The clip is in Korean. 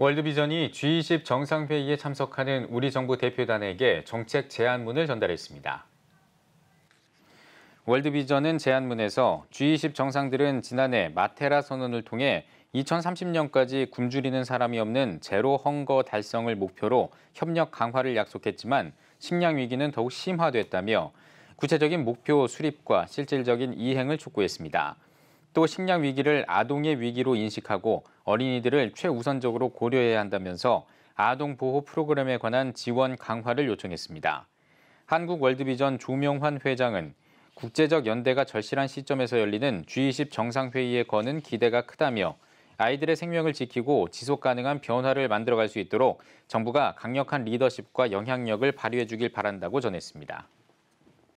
월드비전이 G20 정상회의에 참석하는 우리 정부 대표단에게 정책 제안문을 전달했습니다. 월드비전은 제안문에서 G20 정상들은 지난해 마테라 선언을 통해 2030년까지 굶주리는 사람이 없는 제로 헝거 달성을 목표로 협력 강화를 약속했지만 식량 위기는 더욱 심화됐다며 구체적인 목표 수립과 실질적인 이행을 촉구했습니다. 또 식량 위기를 아동의 위기로 인식하고 어린이들을 최우선적으로 고려해야 한다면서 아동 보호 프로그램에 관한 지원 강화를 요청했습니다. 한국 월드비전 조명환 회장은 국제적 연대가 절실한 시점에서 열리는 G20 정상회의에 거는 기대가 크다며 아이들의 생명을 지키고 지속 가능한 변화를 만들어갈 수 있도록 정부가 강력한 리더십과 영향력을 발휘해 주길 바란다고 전했습니다.